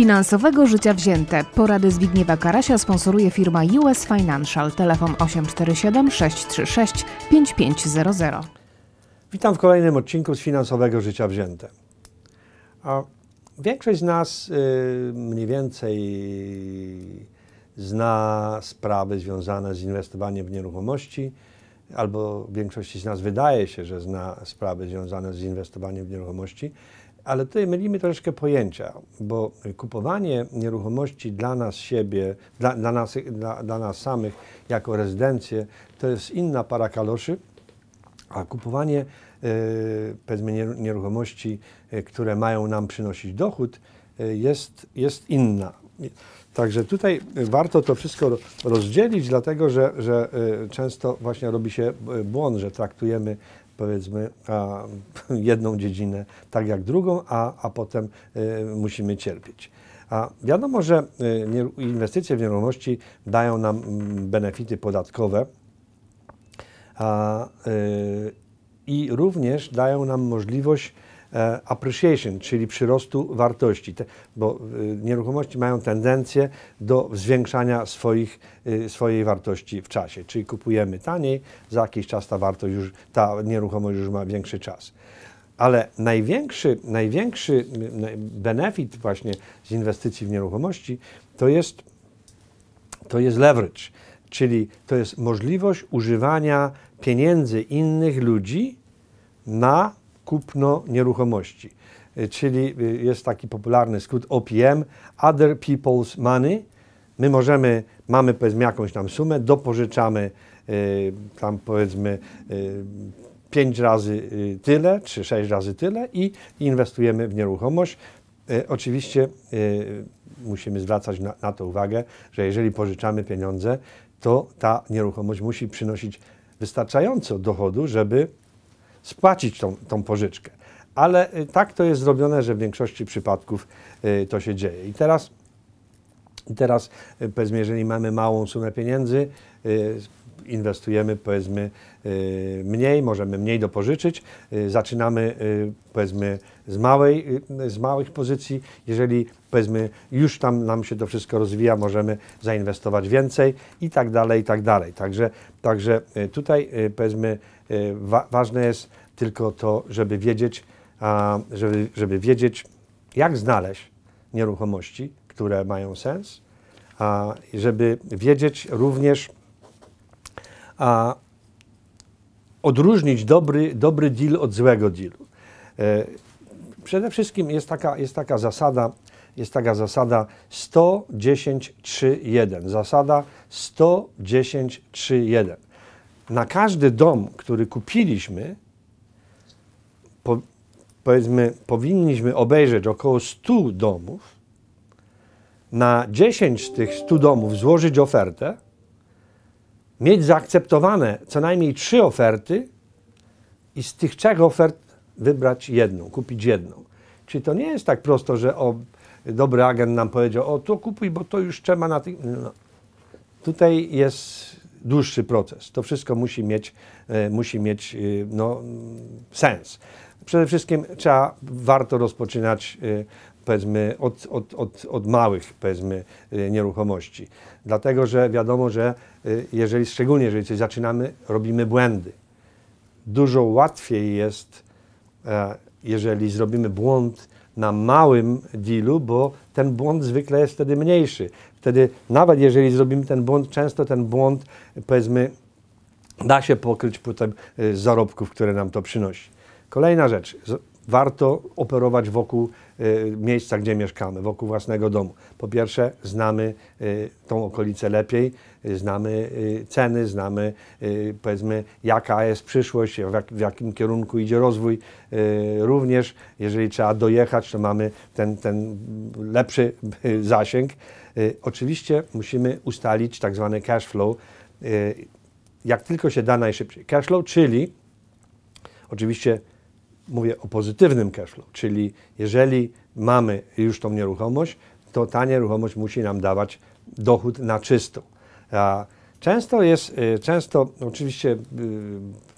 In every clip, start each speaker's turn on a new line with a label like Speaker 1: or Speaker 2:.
Speaker 1: finansowego życia wzięte. Porady Zbigniewa Karasia sponsoruje firma US Financial. Telefon 847 636 5500. Witam w kolejnym odcinku z finansowego życia wzięte. A większość z nas y, mniej więcej zna sprawy związane z inwestowaniem w nieruchomości, albo większości z nas wydaje się, że zna sprawy związane z inwestowaniem w nieruchomości, ale tutaj mylimy troszkę pojęcia, bo kupowanie nieruchomości dla nas siebie, dla, dla nas, dla, dla nas samych jako rezydencję, to jest inna para kaloszy, a kupowanie y, powiedzmy nieruchomości, y, które mają nam przynosić dochód, y, jest, jest inna. Także tutaj warto to wszystko rozdzielić, dlatego że, że często właśnie robi się błąd, że traktujemy powiedzmy a, jedną dziedzinę tak jak drugą, a, a potem y, musimy cierpieć. A wiadomo, że y, inwestycje w nieruchomości dają nam mm, benefity podatkowe a, y, i również dają nam możliwość E, appreciation, czyli przyrostu wartości, bo e, nieruchomości mają tendencję do zwiększania swoich, e, swojej wartości w czasie, czyli kupujemy taniej, za jakiś czas ta wartość już, ta nieruchomość już ma większy czas. Ale największy, największy benefit właśnie z inwestycji w nieruchomości to jest, to jest leverage, czyli to jest możliwość używania pieniędzy innych ludzi na kupno nieruchomości. E, czyli e, jest taki popularny skrót OPM, Other People's Money. My możemy, mamy powiedzmy jakąś tam sumę, dopożyczamy e, tam powiedzmy 5 razy tyle, czy 6 razy tyle i inwestujemy w nieruchomość. Oczywiście musimy zwracać na, na to uwagę, że jeżeli pożyczamy pieniądze, to ta nieruchomość musi przynosić wystarczająco dochodu, żeby spłacić tą, tą pożyczkę. Ale y, tak to jest zrobione, że w większości przypadków y, to się dzieje. I teraz, teraz y, powiedzmy, jeżeli mamy małą sumę pieniędzy, inwestujemy powiedzmy y, mniej, możemy mniej dopożyczyć, y, zaczynamy y, powiedzmy z, małej, z małych pozycji, jeżeli powiedzmy już tam nam się to wszystko rozwija, możemy zainwestować więcej i tak dalej, i tak dalej. Także, także tutaj powiedzmy wa ważne jest tylko to, żeby wiedzieć, a, żeby, żeby wiedzieć, jak znaleźć nieruchomości, które mają sens, a żeby wiedzieć również, a odróżnić dobry, dobry deal od złego dealu. E, przede wszystkim jest taka, jest taka zasada, jest taka zasada 110-3-1. Zasada 110-3-1. Na każdy dom, który kupiliśmy, po, powiedzmy, powinniśmy obejrzeć około 100 domów, na 10 z tych 100 domów złożyć ofertę, mieć zaakceptowane co najmniej trzy oferty i z tych trzech ofert wybrać jedną, kupić jedną. Czyli to nie jest tak prosto, że o, dobry agent nam powiedział, o to kupuj, bo to już trzeba na tym". No, no. Tutaj jest dłuższy proces. To wszystko musi mieć, y, musi mieć y, no, sens. Przede wszystkim trzeba, warto rozpoczynać y, powiedzmy, od, od, od, od małych, powiedzmy, y, nieruchomości. Dlatego, że wiadomo, że y, jeżeli, szczególnie jeżeli coś zaczynamy, robimy błędy. Dużo łatwiej jest, e, jeżeli zrobimy błąd na małym dealu, bo ten błąd zwykle jest wtedy mniejszy. Wtedy, nawet jeżeli zrobimy ten błąd, często ten błąd, powiedzmy, da się pokryć potem y, z zarobków, które nam to przynosi. Kolejna rzecz warto operować wokół e, miejsca, gdzie mieszkamy, wokół własnego domu. Po pierwsze, znamy e, tą okolicę lepiej, e, znamy ceny, znamy powiedzmy, jaka jest przyszłość, w jakim kierunku idzie rozwój. Również, jeżeli trzeba dojechać, to mamy ten, ten lepszy zasięg. Oczywiście musimy ustalić tak zwany cash flow, jak tylko się da najszybciej. Cash flow, czyli oczywiście mówię o pozytywnym flow, czyli jeżeli mamy już tą nieruchomość, to ta nieruchomość musi nam dawać dochód na czysto. Często jest, y, często oczywiście y,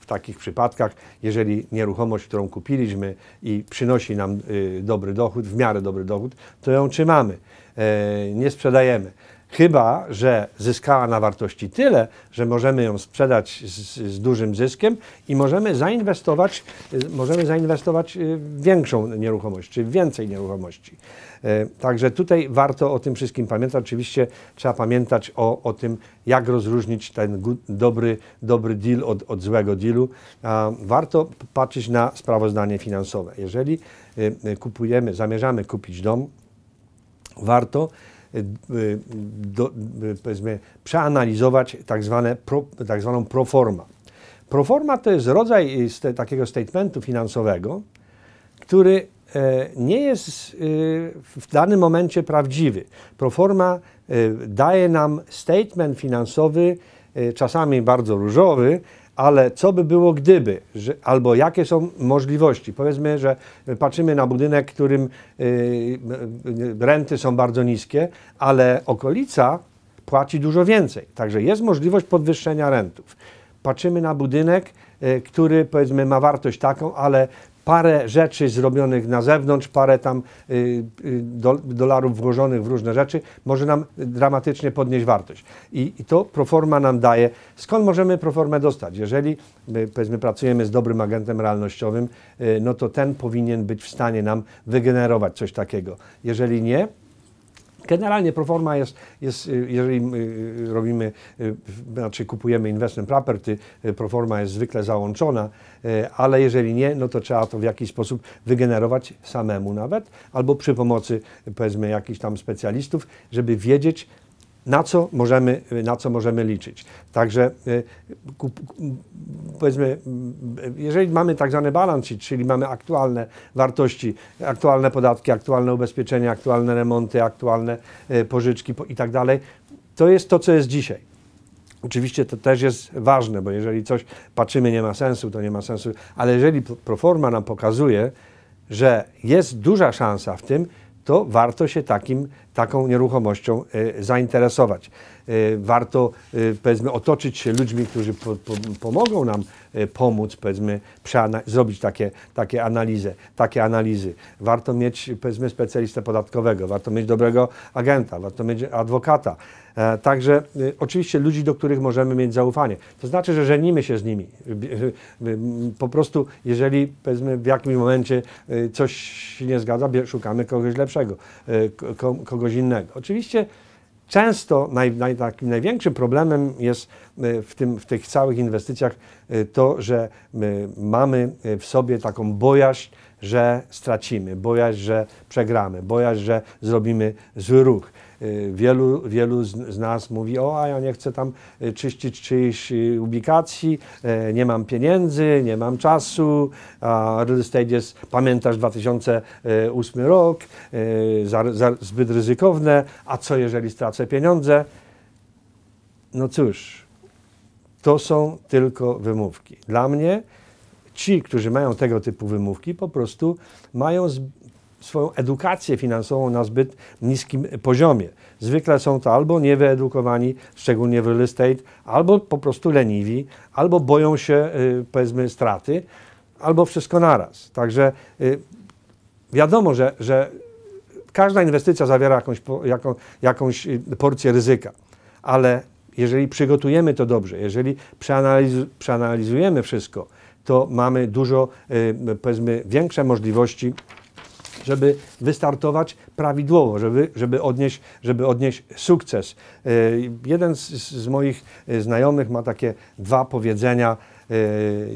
Speaker 1: w takich przypadkach, jeżeli nieruchomość, którą kupiliśmy i przynosi nam y, dobry dochód, w miarę dobry dochód, to ją trzymamy, e, nie sprzedajemy. Chyba, że zyskała na wartości tyle, że możemy ją sprzedać z, z dużym zyskiem i możemy zainwestować, y, możemy zainwestować y, w większą nieruchomość, czy więcej nieruchomości. Y, także tutaj warto o tym wszystkim pamiętać. Oczywiście trzeba pamiętać o, o tym, jak rozróżnić ten dobry, dobry deal od, od złego dealu. Warto patrzeć na sprawozdanie finansowe. Jeżeli kupujemy, zamierzamy kupić dom, warto Y, y, do, y, powiedzmy, przeanalizować tak, zwane pro, tak zwaną proforma. Proforma to jest rodzaj st takiego statementu finansowego, który e, nie jest w danym momencie prawdziwy. Proforma daje nam statement finansowy, czasami bardzo różowy, ale co by było gdyby, że, albo jakie są możliwości. Powiedzmy, że patrzymy na budynek, którym yy, renty są bardzo niskie, ale okolica płaci dużo więcej, także jest możliwość podwyższenia rentów. Patrzymy na budynek, y, który powiedzmy ma wartość taką, ale parę rzeczy zrobionych na zewnątrz, parę tam y, y, do, dolarów włożonych w różne rzeczy, może nam dramatycznie podnieść wartość. I, I, to proforma nam daje. Skąd możemy proformę dostać? Jeżeli powiedzmy pracujemy z dobrym agentem realnościowym, y, no to ten powinien być w stanie nam wygenerować coś takiego. Jeżeli nie, Generalnie proforma jest, jest y, jeżeli y, y, robimy, znaczy kupujemy investment property, proforma jest zwykle załączona, ale jeżeli nie, no to trzeba to w jakiś sposób wygenerować samemu nawet, albo przy pomocy powiedzmy jakichś tam specjalistów, żeby wiedzieć, na co możemy, y, na co możemy liczyć. Także y, powiedzmy, y, jeżeli mamy tak zwany balance sheet, czyli mamy aktualne wartości, aktualne podatki, aktualne ubezpieczenia, aktualne remonty, aktualne pożyczki i tak dalej, to jest to, co jest dzisiaj. Oczywiście to też jest ważne, bo jeżeli coś patrzymy, nie ma sensu, to nie ma sensu, ale jeżeli proforma nam pokazuje, że jest duża szansa w tym, to warto się takim taką nieruchomością e, zainteresować. E, warto e, powiedzmy otoczyć się ludźmi, którzy po, po, pomogą nam pomóc, powiedzmy, zrobić takie, takie, analizy, takie analizy. Warto mieć powiedzmy specjalistę podatkowego, warto mieć dobrego agenta, warto mieć adwokata. Także oczywiście ludzi, do których możemy mieć zaufanie. To znaczy, że żenimy się z nimi. Po prostu, jeżeli powiedzmy w jakimś momencie coś się nie zgadza, szukamy kogoś lepszego, kogoś innego. Oczywiście często naj, naj, takim największym problemem jest y, w, tym, w tych całych inwestycjach y, to, że mamy y, w sobie taką bojaźń, że stracimy, bojaźń, że przegramy, bojaźń, że zrobimy zły ruch. Y, wielu, wielu z nas mówi, o a ja nie chcę tam y, czyścić czyjejś y, ubikacji, nie mam pieniędzy, nie mam czasu, a real estate jest, pamiętasz 2008 rok, za, za, zbyt ryzykowne, a co jeżeli stracę pieniądze? No cóż, to są tylko wymówki. Dla mnie ci, którzy mają tego typu wymówki, po prostu mają swoją edukację finansową na zbyt niskim poziomie. Zwykle są to albo niewyedukowani, szczególnie w real estate, albo po prostu leniwi, albo boją się y, powiedzmy straty, albo wszystko naraz. Także y, wiadomo, że, że każda inwestycja zawiera jakąś, jaką, jakąś y, porcję ryzyka, ale jeżeli przygotujemy to dobrze, jeżeli przeanalizujemy wszystko, to mamy dużo, powiedzmy, większe możliwości żeby wystartować prawidłowo, żeby, żeby, odnieść, żeby odnieść sukces. Y, jeden z, z moich znajomych ma takie dwa powiedzenia. Y,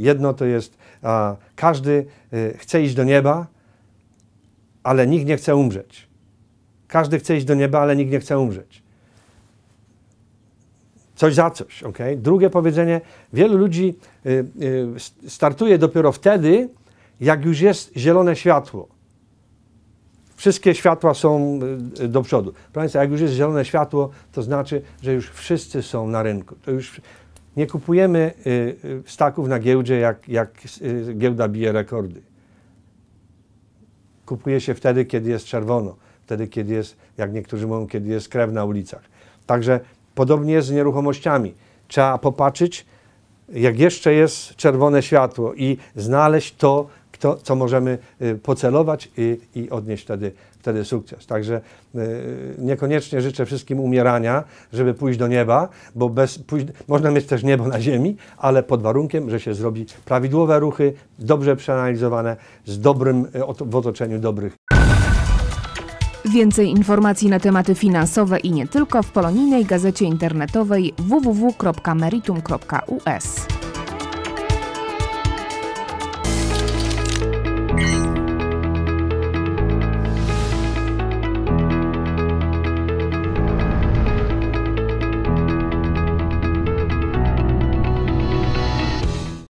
Speaker 1: jedno to jest, a, każdy y, chce iść do nieba, ale nikt nie chce umrzeć. Każdy chce iść do nieba, ale nikt nie chce umrzeć. Coś za coś, ok? Drugie powiedzenie, wielu ludzi startuje dopiero wtedy, jak już jest zielone światło wszystkie światła są y, do przodu. Proszę Państwa, jak już jest zielone światło, to znaczy, że już wszyscy są na rynku. To już nie kupujemy y, y, staków na giełdzie, jak, jak giełda bije rekordy. Kupuje się wtedy, kiedy jest czerwono, wtedy, kiedy jest, jak niektórzy mówią, kiedy jest krew na ulicach. Także podobnie jest z nieruchomościami. Trzeba popatrzeć, jak jeszcze jest czerwone światło i znaleźć to, kto, co możemy y, pocelować i, i odnieść wtedy, wtedy sukces. Także y, niekoniecznie życzę wszystkim umierania, żeby pójść do nieba, bo bez, pójść, można mieć też niebo na ziemi, ale pod warunkiem, że się zrobi prawidłowe ruchy, dobrze przeanalizowane, z dobrym, y, w otoczeniu dobrych. Więcej informacji na tematy finansowe i nie tylko w polonijnej gazecie internetowej www.meritum.us.